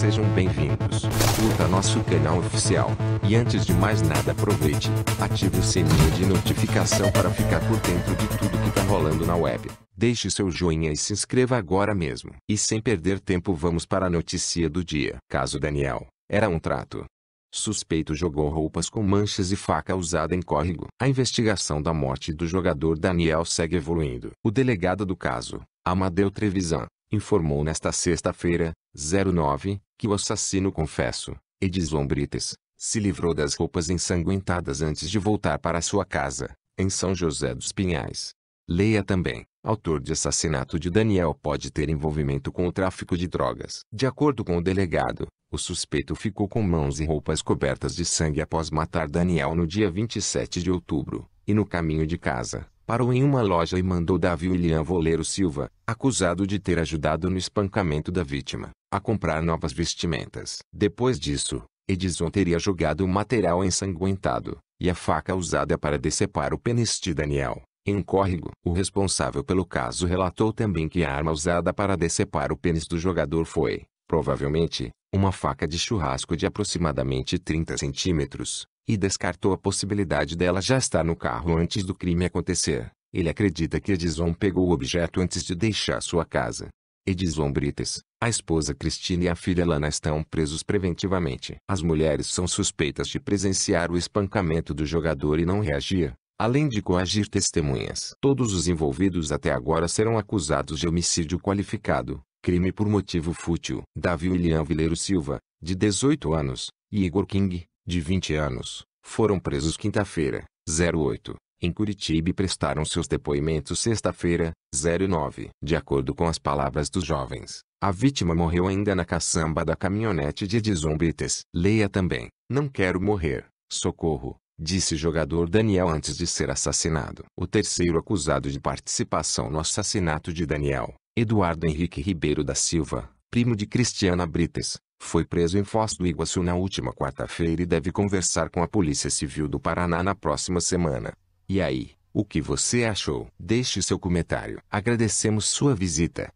Sejam bem-vindos. Curta nosso canal oficial. E antes de mais nada, aproveite, ative o sininho de notificação para ficar por dentro de tudo que tá rolando na web. Deixe seu joinha e se inscreva agora mesmo. E sem perder tempo, vamos para a notícia do dia. Caso Daniel, era um trato. Suspeito jogou roupas com manchas e faca usada em córrego. A investigação da morte do jogador Daniel segue evoluindo. O delegado do caso, Amadeu Trevisan, informou nesta sexta-feira, 09, que o assassino confesso, Edison Brites, se livrou das roupas ensanguentadas antes de voltar para sua casa, em São José dos Pinhais. Leia também. Autor de assassinato de Daniel pode ter envolvimento com o tráfico de drogas. De acordo com o delegado, o suspeito ficou com mãos e roupas cobertas de sangue após matar Daniel no dia 27 de outubro, e no caminho de casa, parou em uma loja e mandou Davi William Voleiro Silva, acusado de ter ajudado no espancamento da vítima, a comprar novas vestimentas. Depois disso, Edison teria jogado o material ensanguentado, e a faca usada para decepar o pênis de Daniel, em um córrego. O responsável pelo caso relatou também que a arma usada para decepar o pênis do jogador foi, provavelmente, uma faca de churrasco de aproximadamente 30 centímetros, e descartou a possibilidade dela já estar no carro antes do crime acontecer. Ele acredita que Edison pegou o objeto antes de deixar sua casa, Edison Brites, a esposa Cristina e a filha Lana estão presos preventivamente. As mulheres são suspeitas de presenciar o espancamento do jogador e não reagir, além de coagir testemunhas. Todos os envolvidos até agora serão acusados de homicídio qualificado, crime por motivo fútil. Davi William Vileiro Silva, de 18 anos, e Igor King, de 20 anos, foram presos quinta-feira, 08, em Curitiba e prestaram seus depoimentos sexta-feira, 09. De acordo com as palavras dos jovens, a vítima morreu ainda na caçamba da caminhonete de Brites Leia também, não quero morrer, socorro, disse jogador Daniel antes de ser assassinado. O terceiro acusado de participação no assassinato de Daniel, Eduardo Henrique Ribeiro da Silva, primo de Cristiana Brites, foi preso em Foz do Iguaçu na última quarta-feira e deve conversar com a Polícia Civil do Paraná na próxima semana. E aí, o que você achou? Deixe seu comentário. Agradecemos sua visita.